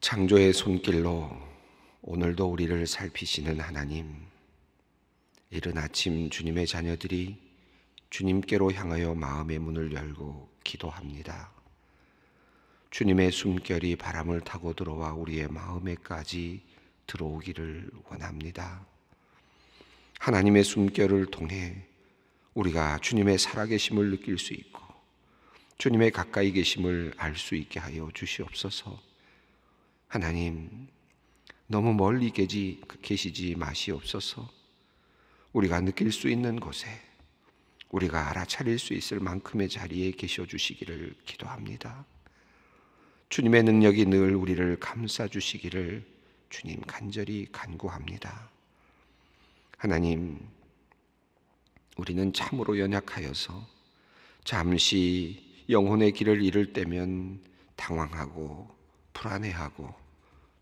창조의 손길로 오늘도 우리를 살피시는 하나님, 이른 아침 주님의 자녀들이 주님께로 향하여 마음의 문을 열고 기도합니다. 주님의 숨결이 바람을 타고 들어와 우리의 마음에까지 들어오기를 원합니다. 하나님의 숨결을 통해 우리가 주님의 살아계심을 느낄 수 있고 주님의 가까이 계심을 알 수 있게 하여 주시옵소서. 하나님, 너무 멀리 계지, 계시지 마시옵소서. 우리가 느낄 수 있는 곳에 우리가 알아차릴 수 있을 만큼의 자리에 계셔 주시기를 기도합니다. 주님의 능력이 늘 우리를 감싸 주시기를 주님 간절히 간구합니다. 하나님, 우리는 참으로 연약하여서 잠시 영혼의 길을 잃을 때면 당황하고 불안해하고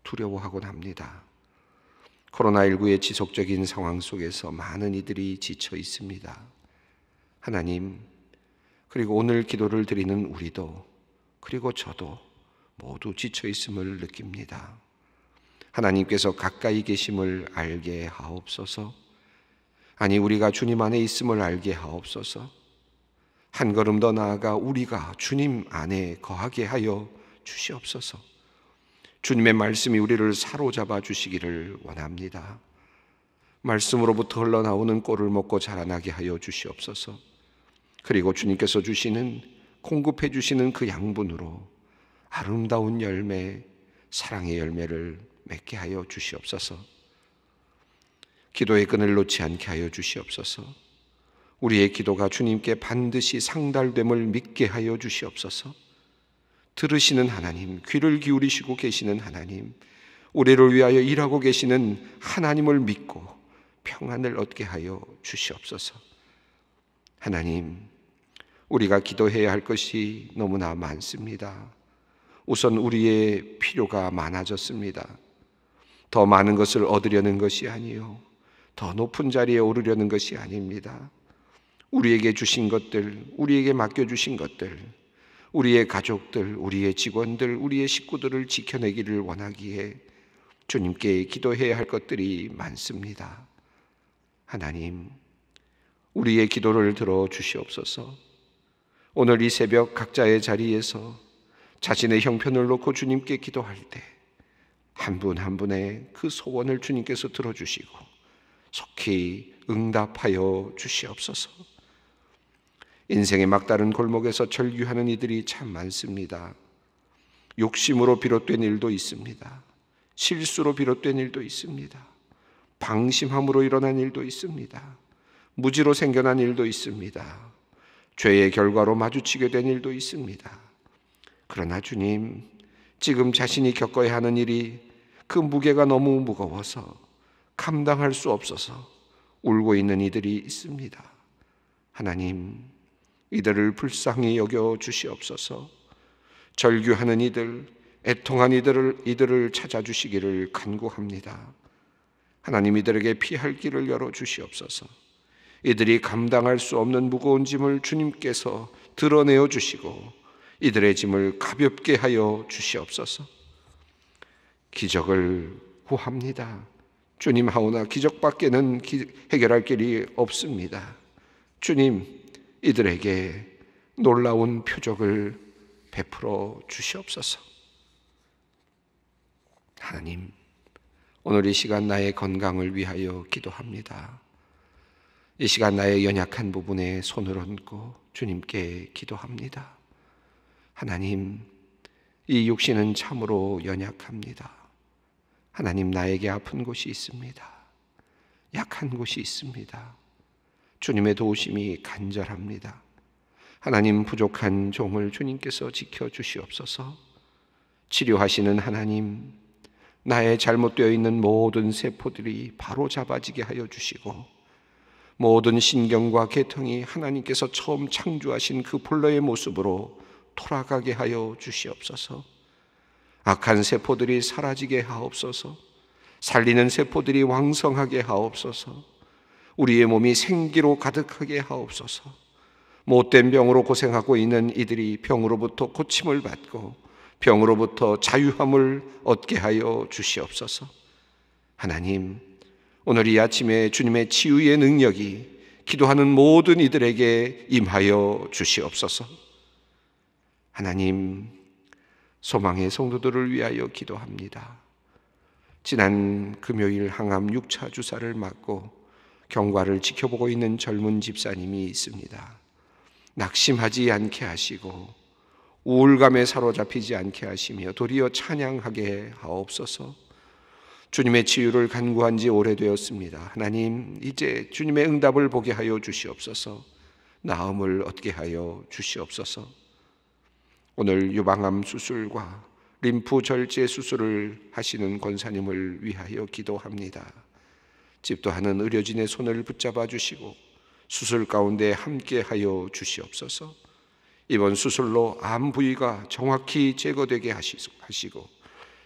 두려워하곤 합니다. 코로나19의 지속적인 상황 속에서 많은 이들이 지쳐 있습니다. 하나님, 그리고 오늘 기도를 드리는 우리도, 그리고 저도 모두 지쳐 있음을 느낍니다. 하나님께서 가까이 계심을 알게 하옵소서, 아니, 우리가 주님 안에 있음을 알게 하옵소서, 한 걸음 더 나아가 우리가 주님 안에 거하게 하여 주시옵소서, 주님의 말씀이 우리를 사로잡아 주시기를 원합니다. 말씀으로부터 흘러나오는 꼴을 먹고 자라나게 하여 주시옵소서. 그리고 주님께서 주시는 공급해 주시는 그 양분으로 아름다운 열매, 사랑의 열매를 맺게 하여 주시옵소서. 기도의 끈을 놓지 않게 하여 주시옵소서. 우리의 기도가 주님께 반드시 상달됨을 믿게 하여 주시옵소서. 들으시는 하나님, 귀를 기울이시고 계시는 하나님, 우리를 위하여 일하고 계시는 하나님을 믿고 평안을 얻게 하여 주시옵소서. 하나님, 우리가 기도해야 할 것이 너무나 많습니다. 우선 우리의 필요가 많아졌습니다. 더 많은 것을 얻으려는 것이 아니요. 더 높은 자리에 오르려는 것이 아닙니다. 우리에게 주신 것들, 우리에게 맡겨주신 것들, 우리의 가족들, 우리의 직원들, 우리의 식구들을 지켜내기를 원하기에 주님께 기도해야 할 것들이 많습니다. 하나님, 우리의 기도를 들어 주시옵소서. 오늘 이 새벽 각자의 자리에서 자신의 형편을 놓고 주님께 기도할 때, 한 분 한 분의 그 소원을 주님께서 들어주시고, 속히 응답하여 주시옵소서. 인생의 막다른 골목에서 절규하는 이들이 참 많습니다. 욕심으로 비롯된 일도 있습니다. 실수로 비롯된 일도 있습니다. 방심함으로 일어난 일도 있습니다. 무지로 생겨난 일도 있습니다. 죄의 결과로 마주치게 된 일도 있습니다. 그러나 주님, 지금 자신이 겪어야 하는 일이 그 무게가 너무 무거워서 감당할 수 없어서 울고 있는 이들이 있습니다. 하나님, 이들을 불쌍히 여겨 주시옵소서. 절규하는 이들, 애통한 이들을 이들을 찾아 주시기를 간구합니다. 하나님 이들에게 피할 길을 열어 주시옵소서. 이들이 감당할 수 없는 무거운 짐을 주님께서 드러내어 주시고 이들의 짐을 가볍게 하여 주시옵소서. 기적을 구합니다. 주님 하오나 기적밖에는 기, 해결할 길이 없습니다. 주님 이들에게 놀라운 표적을 베풀어 주시옵소서. 하나님, 오늘 이 시간 나의 건강을 위하여 기도합니다. 이 시간 나의 연약한 부분에 손을 얹고 주님께 기도합니다. 하나님, 이 육신은 참으로 연약합니다. 하나님, 나에게 아픈 곳이 있습니다. 약한 곳이 있습니다. 주님의 도우심이 간절합니다. 하나님 부족한 종을 주님께서 지켜주시옵소서. 치료하시는 하나님, 나의 잘못되어 있는 모든 세포들이 바로 잡아지게 하여 주시고, 모든 신경과 계통이 하나님께서 처음 창조하신 그 본래의 모습으로 돌아가게 하여 주시옵소서. 악한 세포들이 사라지게 하옵소서. 살리는 세포들이 왕성하게 하옵소서. 우리의 몸이 생기로 가득하게 하옵소서. 못된 병으로 고생하고 있는 이들이 병으로부터 고침을 받고 병으로부터 자유함을 얻게 하여 주시옵소서. 하나님, 오늘 이 아침에 주님의 치유의 능력이 기도하는 모든 이들에게 임하여 주시옵소서. 하나님, 소망의 성도들을 위하여 기도합니다. 지난 금요일 항암 6차 주사를 맞고 경과를 지켜보고 있는 젊은 집사님이 있습니다. 낙심하지 않게 하시고 우울감에 사로잡히지 않게 하시며 도리어 찬양하게 하옵소서. 주님의 치유를 간구한 지 오래되었습니다. 하나님, 이제 주님의 응답을 보게 하여 주시옵소서. 나음을 얻게 하여 주시옵소서. 오늘 유방암 수술과 림프 절제 수술을 하시는 권사님을 위하여 기도합니다. 집도하는 의료진의 손을 붙잡아 주시고 수술 가운데 함께하여 주시옵소서. 이번 수술로 암 부위가 정확히 제거되게 하시고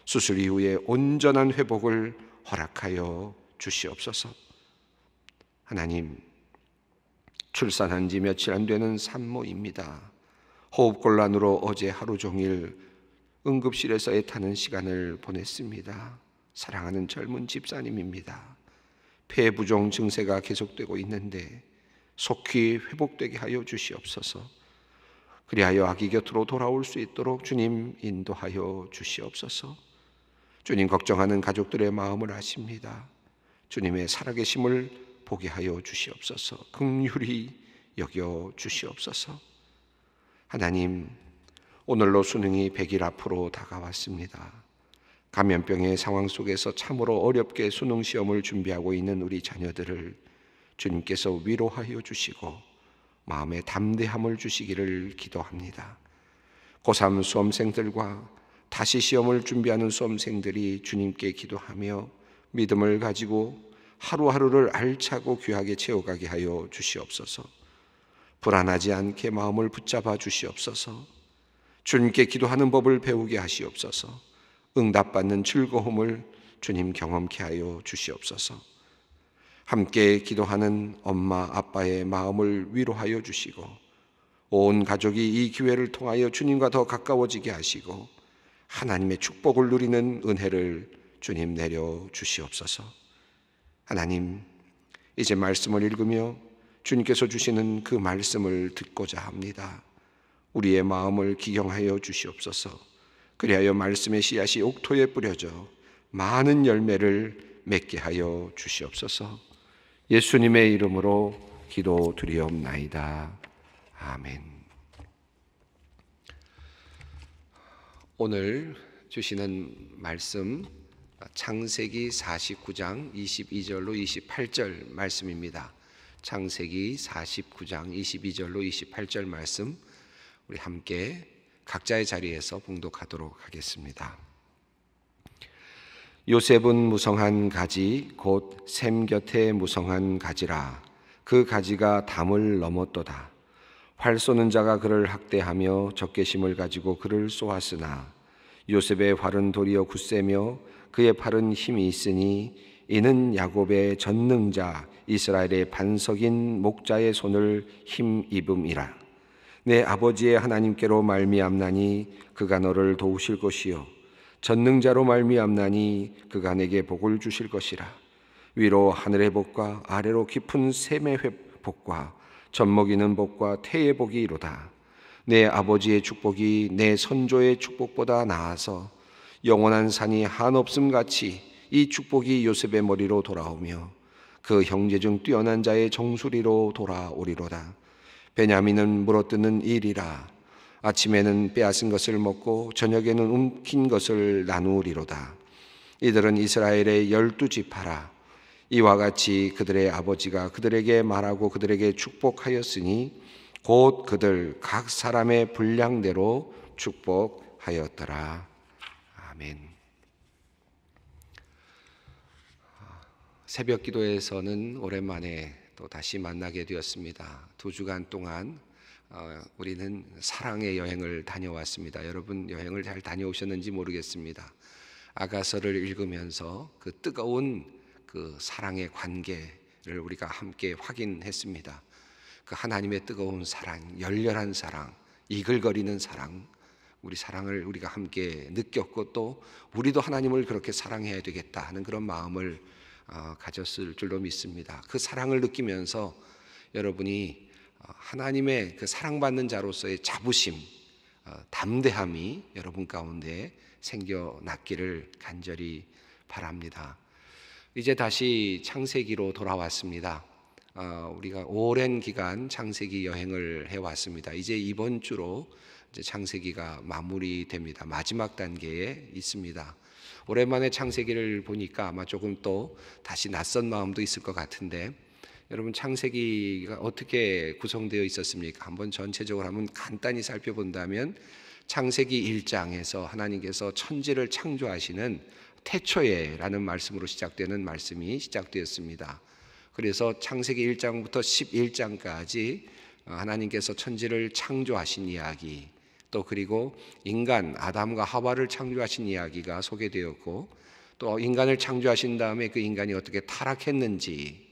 수술 이후에 온전한 회복을 허락하여 주시옵소서. 하나님, 출산한 지 며칠 안 되는 산모입니다. 호흡곤란으로 어제 하루 종일 응급실에서 애타는 시간을 보냈습니다. 사랑하는 젊은 집사님입니다. 폐부종 증세가 계속되고 있는데 속히 회복되게 하여 주시옵소서. 그리하여 아기 곁으로 돌아올 수 있도록 주님 인도하여 주시옵소서. 주님 걱정하는 가족들의 마음을 아십니다. 주님의 살아계심을 보게 하여 주시옵소서. 긍휼히 여겨 주시옵소서. 하나님, 오늘로 수능이 100일 앞으로 다가왔습니다. 감염병의 상황 속에서 참으로 어렵게 수능 시험을 준비하고 있는 우리 자녀들을 주님께서 위로하여 주시고 마음의 담대함을 주시기를 기도합니다. 고3 수험생들과 다시 시험을 준비하는 수험생들이 주님께 기도하며 믿음을 가지고 하루하루를 알차고 귀하게 채워가게 하여 주시옵소서. 불안하지 않게 마음을 붙잡아 주시옵소서. 주님께 기도하는 법을 배우게 하시옵소서. 응답받는 즐거움을 주님 경험케 하여 주시옵소서. 함께 기도하는 엄마 아빠의 마음을 위로하여 주시고 온 가족이 이 기회를 통하여 주님과 더 가까워지게 하시고 하나님의 축복을 누리는 은혜를 주님 내려 주시옵소서. 하나님 이제 말씀을 읽으며 주님께서 주시는 그 말씀을 듣고자 합니다. 우리의 마음을 기경하여 주시옵소서. 그리하여 말씀의 씨앗이 옥토에 뿌려져 많은 열매를 맺게 하여 주시옵소서. 예수님의 이름으로 기도 드리옵나이다. 아멘. 오늘 주시는 말씀 창세기 49장 22절로 28절 말씀입니다. 창세기 49장 22절로 28절 말씀 우리 함께 각자의 자리에서 봉독하도록 하겠습니다. 요셉은 무성한 가지 곧 샘 곁에 무성한 가지라 그 가지가 담을 넘었도다 활 쏘는 자가 그를 학대하며 적개심을 가지고 그를 쏘았으나 요셉의 활은 도리어 굳세며 그의 팔은 힘이 있으니 이는 야곱의 전능자 이스라엘의 반석인 목자의 손을 힘입음이라 내 아버지의 하나님께로 말미암나니 그가 너를 도우실 것이요 전능자로 말미암나니 그가 내게 복을 주실 것이라 위로 하늘의 복과 아래로 깊은 샘의 회 복과 젖먹이는 복과 태의 복이 이로다 내 아버지의 축복이 내 선조의 축복보다 나아서 영원한 산이 한없음 같이 이 축복이 요셉의 머리로 돌아오며 그 형제중 뛰어난 자의 정수리로 돌아오리로다 베냐민은 물어뜯는 일이라 아침에는 빼앗은 것을 먹고 저녁에는 움킨 것을 나누리로다 이들은 이스라엘의 열두 지파라 이와 같이 그들의 아버지가 그들에게 말하고 그들에게 축복하였으니 곧 그들 각 사람의 분량대로 축복하였더라. 아멘. 새벽 기도에서는 오랜만에 또 다시 만나게 되었습니다. 두 주간 동안 어, 우리는 사랑의 여행을 다녀왔습니다. 여러분 여행을 잘 다녀오셨는지 모르겠습니다. 아가서를 읽으면서 그 뜨거운 그 사랑의 관계를 우리가 함께 확인했습니다. 그 하나님의 뜨거운 사랑, 열렬한 사랑, 이글거리는 사랑, 우리 사랑을 우리가 함께 느꼈고 또 우리도 하나님을 그렇게 사랑해야 되겠다 하는 그런 마음을 아, 가졌을 줄로 믿습니다. 그 사랑을 느끼면서 여러분이 아, 하나님의 그 사랑받는 자로서의 자부심, 아, 담대함이 여러분 가운데 생겨났기를 간절히 바랍니다. 이제 다시 창세기로 돌아왔습니다. 어, 우리가 오랜 기간 창세기 여행을 해왔습니다. 이제 이번 주로 이제 창세기가 마무리됩니다. 마지막 단계에 있습니다. 오랜만에 창세기를 보니까 아마 조금 또 다시 낯선 마음도 있을 것 같은데 여러분 창세기가 어떻게 구성되어 있었습니까? 한번 전체적으로 한번 간단히 살펴본다면 창세기 1장에서 하나님께서 천지를 창조하시는 태초에라는 말씀으로 시작되는 말씀이 시작되었습니다. 그래서 창세기 1장부터 11장까지 어, 하나님께서 천지를 창조하신 이야기, 또 그리고 인간 아담과 하와를 창조하신 이야기가 소개되었고, 또 인간을 창조하신 다음에 그 인간이 어떻게 타락했는지,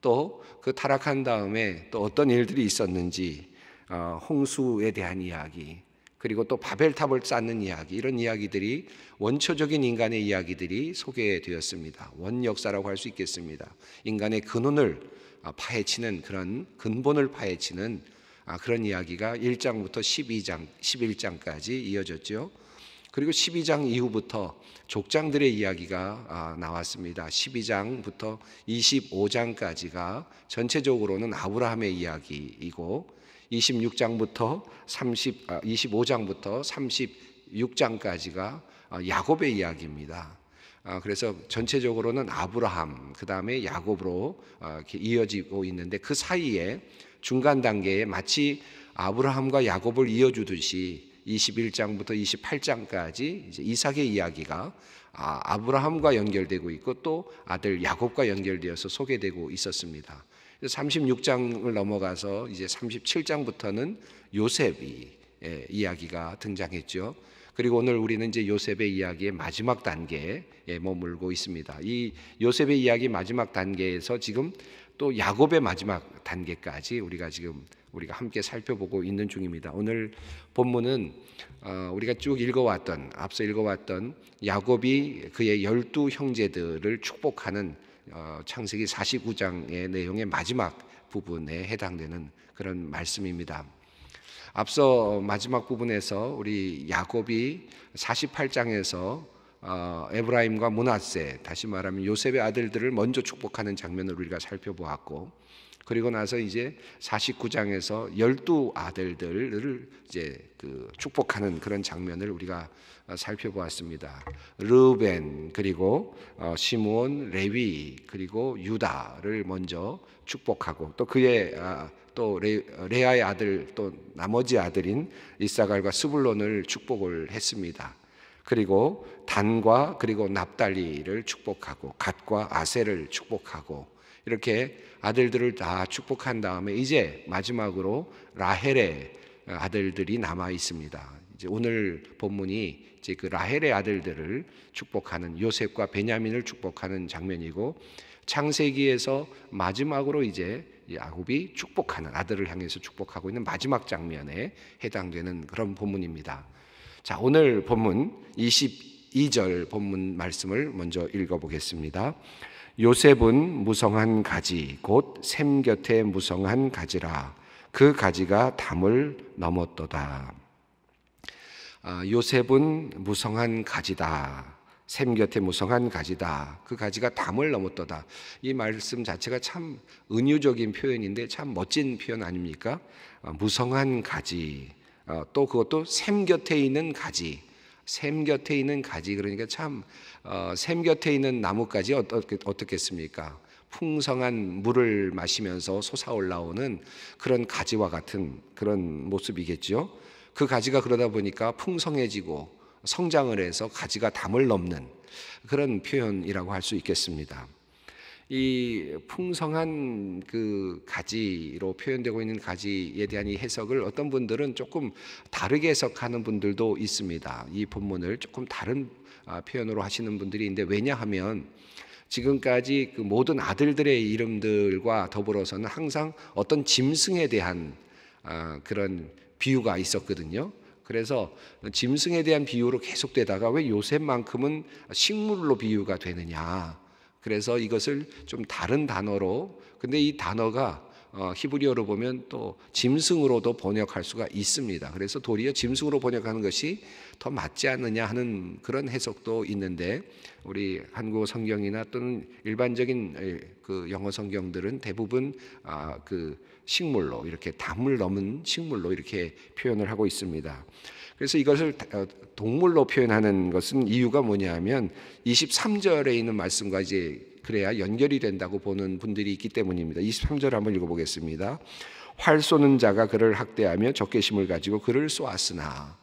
또 그 타락한 다음에 또 어떤 일들이 있었는지, 어, 홍수에 대한 이야기, 그리고 또 바벨탑을 쌓는 이야기 이런 이야기들이 원초적인 인간의 이야기들이 소개되었습니다. 원역사라고 할 수 있겠습니다. 인간의 근원을 아, 파헤치는 그런 근본을 파헤치는 아, 그런 이야기가 1장부터 12장 11장까지 이어졌죠. 그리고 12장 이후부터 족장들의 이야기가 아, 나왔습니다. 12장부터 25장까지가 전체적으로는 아브라함의 이야기이고 26장부터 30 25장부터 아, 36장까지가 아, 야곱의 이야기입니다. 아, 그래서 전체적으로는 아브라함 그 다음에 야곱으로 이어지고 있는데 그 사이에 중간 단계에 마치 아브라함과 야곱을 이어주듯이 21장부터 28장까지 이제 이삭의 이야기가 아브라함과 연결되고 있고 또 아들 야곱과 연결되어서 소개되고 있었습니다. 36장을 넘어가서 이제 37장부터는 요셉이 예, 이야기가 등장했죠. 그리고 오늘 우리는 이제 요셉의 이야기의 마지막 단계에 예, 머물고 있습니다. 이 요셉의 이야기 마지막 단계에서 지금 또 야곱의 마지막 단계까지 우리가 지금 우리가 함께 살펴보고 있는 중입니다. 오늘 본문은 어, 우리가 쭉 읽어왔던 앞서 읽어왔던 야곱이 그의 열두 형제들을 축복하는 어, 창세기 49장의 내용의 마지막 부분에 해당되는 그런 말씀입니다. 앞서 마지막 부분에서 우리 야곱이 48장에서 어, 에브라임과 문하세 다시 말하면 요셉의 아들들을 먼저 축복하는 장면을 우리가 살펴보았고 그리고 나서 이제 49장에서 열두 아들들을 이제 그 축복하는 그런 장면을 우리가 어, 살펴보았습니다. 르벤 그리고 어, 시므온, 레위 그리고 유다를 먼저 축복하고 또 그의 아, 또 어, 레아의 아들 또 나머지 아들인 이사갈과 스불론을 축복을 했습니다. 그리고 단과 그리고 납달리를 축복하고 갓과 아세를 축복하고 이렇게 아들들을 다 축복한 다음에 이제 마지막으로 라헬의 아들들이 남아 있습니다. 이제 오늘 본문이 이제 그 라헬의 아들들을 축복하는 요셉과 베냐민을 축복하는 장면이고 창세기에서 마지막으로 이제 야곱이 축복하는 아들을 향해서 축복하고 있는 마지막 장면에 해당되는 그런 본문입니다. 자, 오늘 본문 22절 본문 말씀을 먼저 읽어 보겠습니다. 요셉은 무성한 가지 곧 샘 곁에 무성한 가지라 그 가지가 담을 넘었도다. 아, 요셉은 무성한 가지다. 샘 곁에 무성한 가지다. 그 가지가 담을 넘었다이 말씀 자체가 참 은유적인 표현인데 참 멋진 표현 아닙니까? 아, 무성한 가지. 어, 또 그것도 샘 곁에 있는 가지. 샘 곁에 있는 가지 그러니까 참샘 어, 곁에 있는 나뭇가지 어떻겠습니까? 풍성한 물을 마시면서 솟아올라오는 그런 가지와 같은 그런 모습이겠죠. 그 가지가 그러다 보니까 풍성해지고 성장을 해서 가지가 담을 넘는 그런 표현이라고 할 수 있겠습니다. 이 풍성한 그 가지로 표현되고 있는 가지에 대한 이 해석을 어떤 분들은 조금 다르게 해석하는 분들도 있습니다. 이 본문을 조금 다른 아, 표현으로 하시는 분들이 있는데 왜냐하면 지금까지 그 모든 아들들의 이름들과 더불어서는 항상 어떤 짐승에 대한 아, 그런 비유가 있었거든요. 그래서 짐승에 대한 비유로 계속되다가 왜 요셉만큼은 식물로 비유가 되느냐. 그래서 이것을 좀 다른 단어로 근데 이 단어가 어, 히브리어로 보면 또 짐승으로도 번역할 수가 있습니다. 그래서 도리어 짐승으로 번역하는 것이 더 맞지 않느냐 하는 그런 해석도 있는데 우리 한국어 성경이나 또는 일반적인 그 영어 성경들은 대부분 아그 식물로 이렇게 담을 넘은 식물로 이렇게 표현을 하고 있습니다. 그래서 이것을 어, 동물로 표현하는 것은 이유가 뭐냐면 23절에 있는 말씀과 이제 그래야 연결이 된다고 보는 분들이 있기 때문입니다. 23절 한번 읽어보겠습니다. 활 쏘는 자가 그를 학대하며 적개심을 가지고 그를 쏘았으나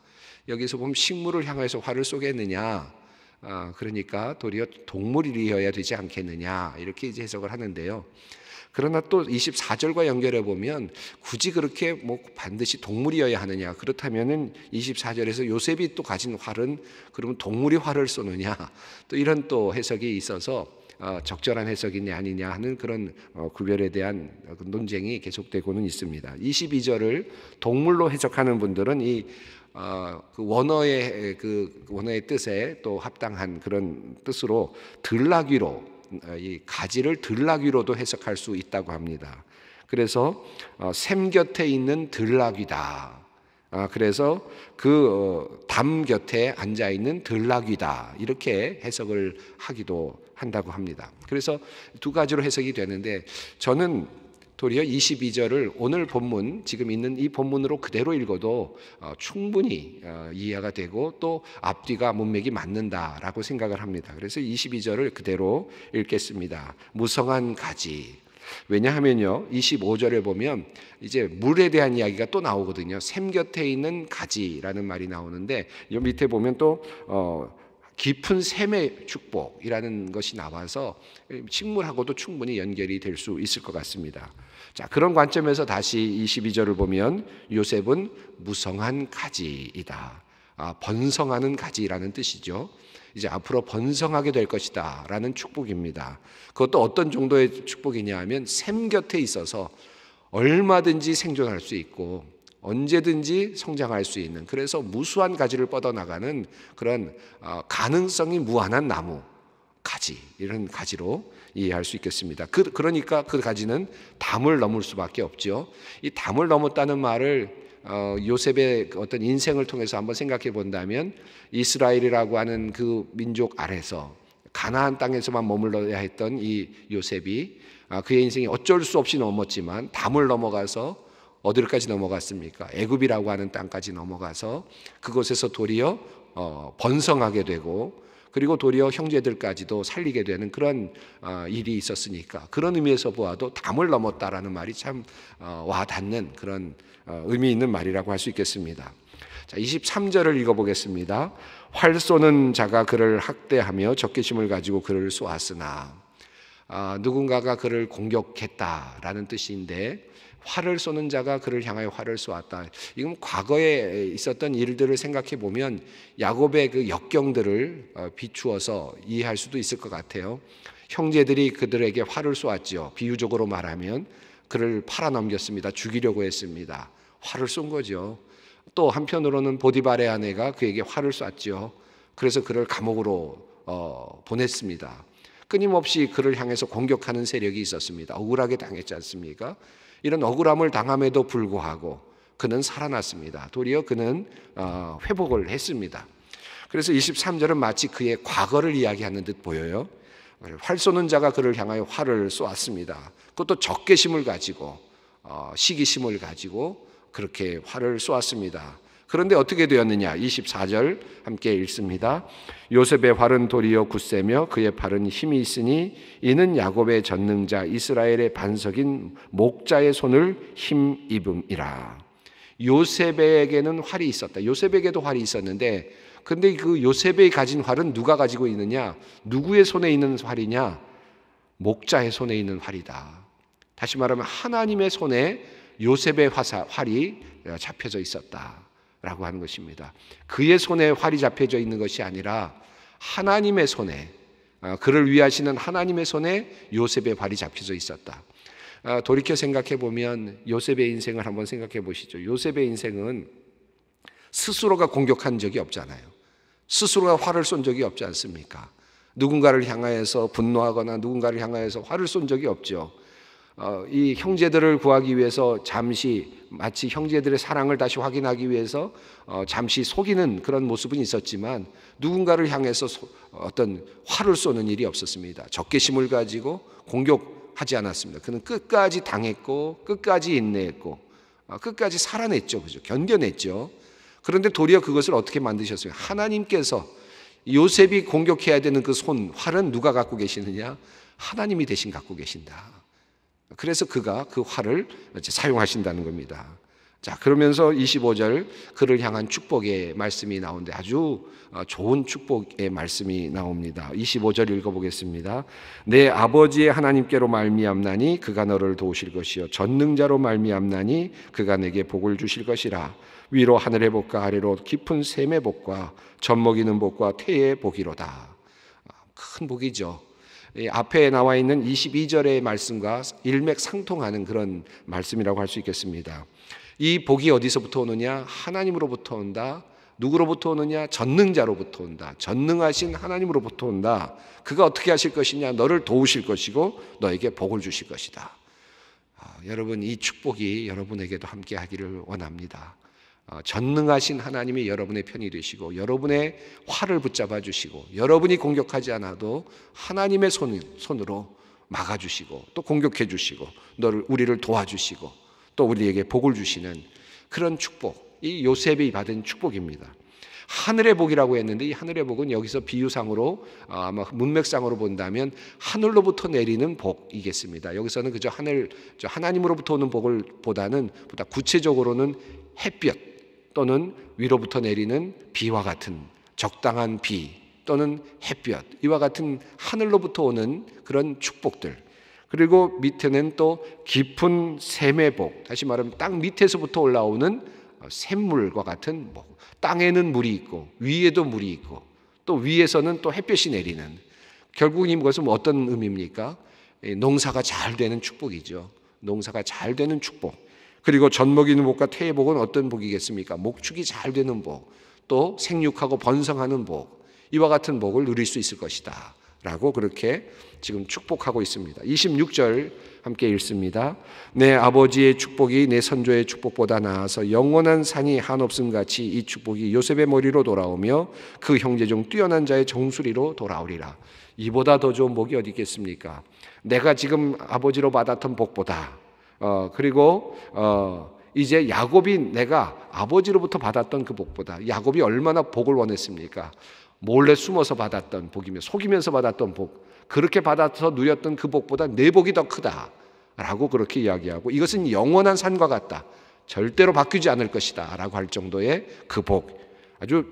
여기서 보면 식물을 향해서 활을 쏘겠느냐 아, 그러니까 도리어 동물이어야 되지 않겠느냐 이렇게 이제 해석을 하는데요. 그러나 또 24절과 연결해 보면 굳이 그렇게 뭐 반드시 동물이어야 하느냐. 그렇다면은 24절에서 요셉이 또 가진 활은 그러면 동물이 활을 쏘느냐. 또 이런 또 해석이 있어서 어, 적절한 해석이냐 아니냐 하는 그런 어, 구별에 대한 논쟁이 계속되고는 있습니다. 22절을 동물로 해석하는 분들은 이 어, 그 원어의 그 원어의 뜻에 또 합당한 그런 뜻으로 들나귀로 어, 이 가지를 들락위로도 해석할 수 있다고 합니다. 그래서 어, 샘 곁에 있는 들락이다. 아, 그래서 그담 어, 곁에 앉아 있는 들락이다. 이렇게 해석을 하기도 한다고 합니다. 그래서 두 가지로 해석이 되는데 저는 도리어 22절을 오늘 본문 지금 있는 이 본문으로 그대로 읽어도 어, 충분히 어, 이해가 되고 또 앞뒤가 문맥이 맞는다라고 생각을 합니다. 그래서 22절을 그대로 읽겠습니다. 무성한 가지 왜냐하면요, 25절에 보면 이제 물에 대한 이야기가 또 나오거든요. 샘 곁에 있는 가지라는 말이 나오는데, 이 밑에 보면 또, 어, 깊은 샘의 축복이라는 것이 나와서 식물하고도 충분히 연결이 될 수 있을 것 같습니다. 자, 그런 관점에서 다시 22절을 보면 요셉은 무성한 가지이다. 아, 번성하는 가지라는 뜻이죠. 이제 앞으로 번성하게 될 것이다. 라는 축복입니다. 그것도 어떤 정도의 축복이냐 하면 샘 곁에 있어서 얼마든지 생존할 수 있고 언제든지 성장할 수 있는 그래서 무수한 가지를 뻗어나가는 그런 아, 가능성이 무한한 나무, 가지, 이런 가지로 이해할 수 있겠습니다. 그, 그러니까 그 가지는 담을 넘을 수밖에 없죠. 이 담을 넘었다는 말을 어, 요셉의 그 어떤 인생을 통해서 한번 생각해 본다면 이스라엘이라고 하는 그 민족 아래서 가나안 땅에서만 머물러야 했던 이 요셉이 아, 그의 인생이 어쩔 수 없이 넘었지만 담을 넘어가서 어디까지 넘어갔습니까? 애굽이라고 하는 땅까지 넘어가서 그곳에서 도리어 어, 번성하게 되고 그리고 도리어 형제들까지도 살리게 되는 그런 어, 일이 있었으니까 그런 의미에서 보아도 담을 넘었다라는 말이 참 어, 와닿는 그런 어, 의미 있는 말이라고 할 수 있겠습니다. 자, 23절을 읽어보겠습니다. 활 쏘는 자가 그를 학대하며 적개심을 가지고 그를 쏘았으나 아, 누군가가 그를 공격했다라는 뜻인데 화를 쏘는 자가 그를 향하여 화를 쏘았다. 이건 과거에 있었던 일들을 생각해 보면 야곱의 그 역경들을 어, 비추어서 이해할 수도 있을 것 같아요. 형제들이 그들에게 화를 쏘았지요. 비유적으로 말하면 그를 팔아넘겼습니다. 죽이려고 했습니다. 화를 쏜 거죠. 또 한편으로는 보디발의 아내가 그에게 화를 쐈지요. 그래서 그를 감옥으로 어, 보냈습니다. 끊임없이 그를 향해서 공격하는 세력이 있었습니다. 억울하게 당했지 않습니까? 이런 억울함을 당함에도 불구하고 그는 살아났습니다. 도리어 그는 어, 회복을 했습니다. 그래서 23절은 마치 그의 과거를 이야기하는 듯 보여요. 활 쏘는 자가 그를 향하여 활을 쏘았습니다. 그것도 적개심을 가지고 어, 시기심을 가지고 그렇게 활을 쏘았습니다. 그런데 어떻게 되었느냐? 24절 함께 읽습니다. 요셉의 활은 돌이요 굳세며 그의 팔은 힘이 있으니 이는 야곱의 전능자 이스라엘의 반석인 목자의 손을 힘입음이라. 요셉에게는 활이 있었다. 요셉에게도 활이 있었는데 근데 그 요셉이 가진 활은 누가 가지고 있느냐? 누구의 손에 있는 활이냐? 목자의 손에 있는 활이다. 다시 말하면 하나님의 손에 요셉의 화사, 활이 잡혀져 있었다. 라고 하는 것입니다. 그의 손에 활이 잡혀져 있는 것이 아니라 하나님의 손에 어, 그를 위하시는 하나님의 손에 요셉의 활이 잡혀져 있었다. 어, 돌이켜 생각해 보면 요셉의 인생을 한번 생각해 보시죠. 요셉의 인생은 스스로가 공격한 적이 없잖아요. 스스로가 활을 쏜 적이 없지 않습니까? 누군가를 향하여서 분노하거나 누군가를 향하여서 활을 쏜 적이 없죠. 어, 이 형제들을 구하기 위해서 잠시 마치 형제들의 사랑을 다시 확인하기 위해서 어, 잠시 속이는 그런 모습은 있었지만 누군가를 향해서 어떤 화를 쏘는 일이 없었습니다. 적개심을 가지고 공격하지 않았습니다. 그는 끝까지 당했고 끝까지 인내했고 어, 끝까지 살아냈죠. 그죠? 견뎌냈죠. 그런데 도리어 그것을 어떻게 만드셨어요? 하나님께서 요셉이 공격해야 되는 그 손, 활은 누가 갖고 계시느냐? 하나님이 대신 갖고 계신다. 그래서 그가 그 활을 사용하신다는 겁니다. 자, 그러면서 25절 그를 향한 축복의 말씀이 나오는데 아주 어, 좋은 축복의 말씀이 나옵니다. 25절 읽어 보겠습니다. 내 아버지의 하나님께로 말미암나니 그가 너를 도우실 것이요 전능자로 말미암나니 그가 내게 복을 주실 것이라. 위로 하늘의 복과 아래로 깊은 샘의 복과 젖먹이는 복과 태의 복이로다. 아, 큰 복이죠. 앞에 나와 있는 22절의 말씀과 일맥상통하는 그런 말씀이라고 할 수 있겠습니다. 이 복이 어디서부터 오느냐? 하나님으로부터 온다. 누구로부터 오느냐? 전능자로부터 온다. 전능하신 하나님으로부터 온다. 그가 어떻게 하실 것이냐? 너를 도우실 것이고 너에게 복을 주실 것이다. 아, 여러분 이 축복이 여러분에게도 함께 하기를 원합니다. 어, 전능하신 하나님이 여러분의 편이 되시고 여러분의 활을 붙잡아 주시고 여러분이 공격하지 않아도 하나님의 손, 손으로 막아 주시고 또 공격해 주시고 너를 우리를 도와주시고 또 우리에게 복을 주시는 그런 축복. 이 요셉이 받은 축복입니다. 하늘의 복이라고 했는데 이 하늘의 복은 여기서 비유상으로 어, 아마 문맥상으로 본다면 하늘로부터 내리는 복이겠습니다. 여기서는 그저 하늘 저 하나님으로부터 오는 복을 보다는 보다 구체적으로는 햇볕 또는 위로부터 내리는 비와 같은 적당한 비 또는 햇볕 이와 같은 하늘로부터 오는 그런 축복들 그리고 밑에는 또 깊은 샘의복 다시 말하면 땅 밑에서부터 올라오는 어, 샘물과 같은 복 뭐, 땅에는 물이 있고 위에도 물이 있고 또 위에서는 또 햇볕이 내리는 결국 은 이것은 뭐 어떤 의미입니까? 농사가 잘 되는 축복이죠. 농사가 잘 되는 축복. 그리고 전목 있는 복과 퇴 복은 어떤 복이겠습니까? 목축이 잘 되는 복, 또 생육하고 번성하는 복, 이와 같은 복을 누릴 수 있을 것이다. 라고 그렇게 지금 축복하고 있습니다. 26절 함께 읽습니다. 내 아버지의 축복이 내 선조의 축복보다 나아서 영원한 산이 한없음 같이 이 축복이 요셉의 머리로 돌아오며 그 형제 중 뛰어난 자의 정수리로 돌아오리라. 이보다 더 좋은 복이 어디 있겠습니까? 내가 지금 아버지로 받았던 복보다 어, 그리고 어, 이제 야곱이 내가 아버지로부터 받았던 그 복보다 야곱이 얼마나 복을 원했습니까? 몰래 숨어서 받았던 복이며 속이면서 받았던 복, 그렇게 받아서 누렸던 그 복보다 내 복이 더 크다라고 그렇게 이야기하고 이것은 영원한 산과 같다. 절대로 바뀌지 않을 것이다라고 할 정도의 그 복. 아주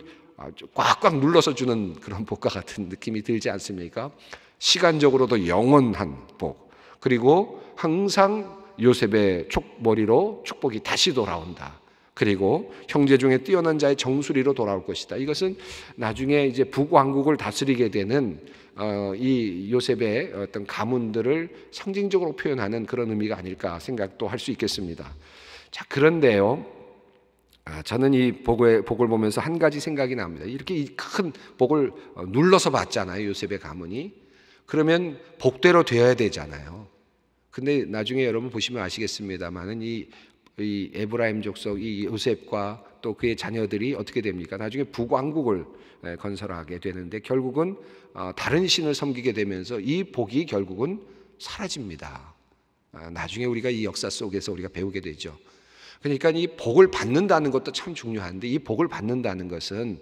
꽉꽉 눌러서 주는 그런 복과 같은 느낌이 들지 않습니까? 시간적으로도 영원한 복. 그리고 항상 요셉의 촉머리로 축복이 다시 돌아온다. 그리고 형제 중에 뛰어난 자의 정수리로 돌아올 것이다. 이것은 나중에 이제 북왕국을 다스리게 되는 어, 이 요셉의 어떤 가문들을 상징적으로 표현하는 그런 의미가 아닐까 생각도 할 수 있겠습니다. 자, 그런데요. 아, 저는 이 복을, 복을 보면서 한 가지 생각이 납니다. 이렇게 큰 복을 어, 눌러서 봤잖아요. 요셉의 가문이. 그러면 복대로 되어야 되잖아요. 근데 나중에 여러분 보시면 아시겠습니다만은 이, 이 에브라임 족속 이 요셉과 또 그의 자녀들이 어떻게 됩니까? 나중에 북왕국을 예, 건설하게 되는데 결국은 아, 다른 신을 섬기게 되면서 이 복이 결국은 사라집니다. 아, 나중에 우리가 이 역사 속에서 우리가 배우게 되죠. 그러니까 이 복을 받는다는 것도 참 중요한데 이 복을 받는다는 것은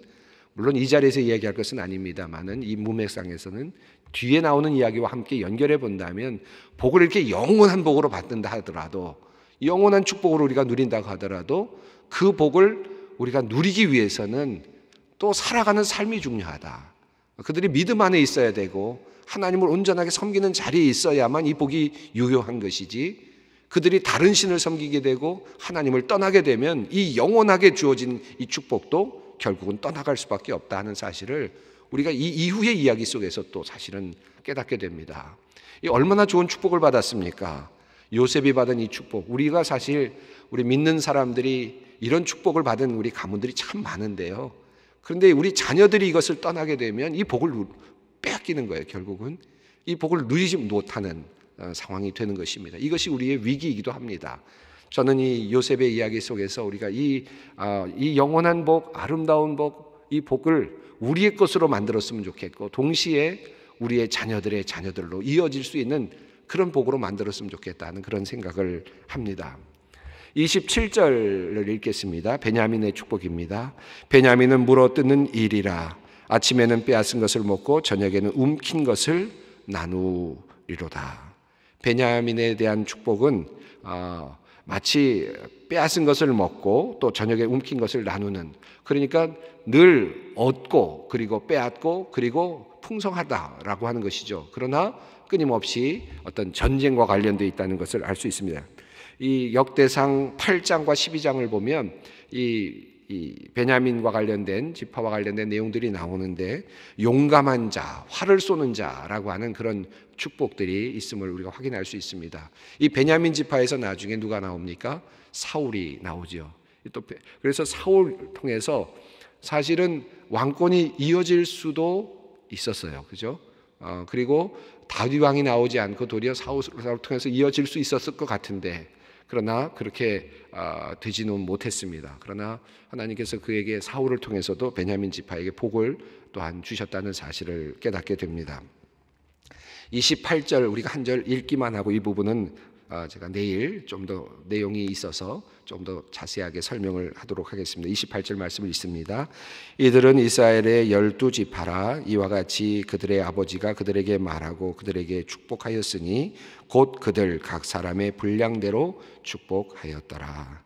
물론 이 자리에서 이야기할 것은 아닙니다만은 이 문맥상에서는 뒤에 나오는 이야기와 함께 연결해 본다면 복을 이렇게 영원한 복으로 받는다 하더라도 영원한 축복을 우리가 누린다고 하더라도 그 복을 우리가 누리기 위해서는 또 살아가는 삶이 중요하다. 그들이 믿음 안에 있어야 되고 하나님을 온전하게 섬기는 자리에 있어야만 이 복이 유효한 것이지 그들이 다른 신을 섬기게 되고 하나님을 떠나게 되면 이 영원하게 주어진 이 축복도 결국은 떠나갈 수밖에 없다 하는 사실을 우리가 이 이후의 이야기 속에서 또 사실은 깨닫게 됩니다. 이 얼마나 좋은 축복을 받았습니까? 요셉이 받은 이 축복. 우리가 사실 우리 믿는 사람들이 이런 축복을 받은 우리 가문들이 참 많은데요. 그런데 우리 자녀들이 이것을 떠나게 되면 이 복을 빼앗기는 거예요, 결국은. 이 복을 누리지 못하는 어, 상황이 되는 것입니다. 이것이 우리의 위기이기도 합니다. 저는 이 요셉의 이야기 속에서 우리가 이, 아, 이 영원한 복, 아름다운 복, 이 복을 우리의 것으로 만들었으면 좋겠고, 동시에 우리의 자녀들의 자녀들로 이어질 수 있는 그런 복으로 만들었으면 좋겠다는 그런 생각을 합니다. 27절을 읽겠습니다. 베냐민의 축복입니다. 베냐민은 물어뜯는 일이라 아침에는 빼앗은 것을 먹고 저녁에는 움킨 것을 나누리로다. 베냐민에 대한 축복은 어, 마치 빼앗은 것을 먹고 또 저녁에 움킨 것을 나누는 그러니까 늘 얻고 그리고 빼앗고 그리고 풍성하다라고 하는 것이죠. 그러나 끊임없이 어떤 전쟁과 관련되어 있다는 것을 알 수 있습니다. 이 역대상 8장과 12장을 보면 이, 이 베냐민과 관련된 지파와 관련된 내용들이 나오는데 용감한 자, 활을 쏘는 자라고 하는 그런 축복들이 있음을 우리가 확인할 수 있습니다. 이 베냐민 지파에서 나중에 누가 나옵니까? 사울이 나오지또 그래서 사울 통해서 사실은 왕권이 이어질 수도 있었어요. 그죠? 어, 그리고 다윗 왕이 나오지 않고 도리어 사울을 통해서 이어질 수 있었을 것 같은데 그러나 그렇게 어, 되지는 못했습니다. 그러나 하나님께서 그에게 사울을 통해서도 베냐민 지파에게 복을 또한 주셨다는 사실을 깨닫게 됩니다. 28절 우리가 한 절 읽기만 하고 이 부분은 아, 제가 내일 좀 더 내용이 있어서 좀 더 자세하게 설명을 하도록 하겠습니다. 28절 말씀을 읽습니다. 이들은 이스라엘의 열두 지파라 이와 같이 그들의 아버지가 그들에게 말하고 그들에게 축복하였으니 곧 그들 각 사람의 분량대로 축복하였더라.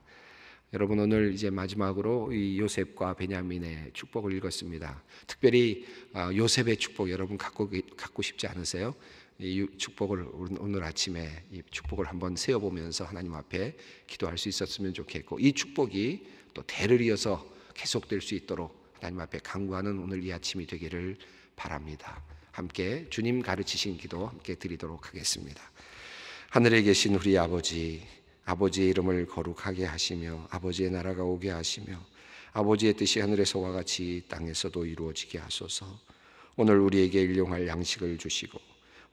여러분 오늘 이제 마지막으로 이 요셉과 베냐민의 축복을 읽었습니다. 특별히 아, 요셉의 축복 여러분 갖고 갖고 싶지 않으세요? 이 축복을 오늘 아침에 이 축복을 한번 세어보면서 하나님 앞에 기도할 수 있었으면 좋겠고 이 축복이 또 대를 이어서 계속될 수 있도록 하나님 앞에 간구하는 오늘 이 아침이 되기를 바랍니다. 함께 주님 가르치신 기도 함께 드리도록 하겠습니다. 하늘에 계신 우리 아버지, 아버지의 이름을 거룩하게 하시며 아버지의 나라가 오게 하시며 아버지의 뜻이 하늘에서와 같이 땅에서도 이루어지게 하소서. 오늘 우리에게 일용할 양식을 주시고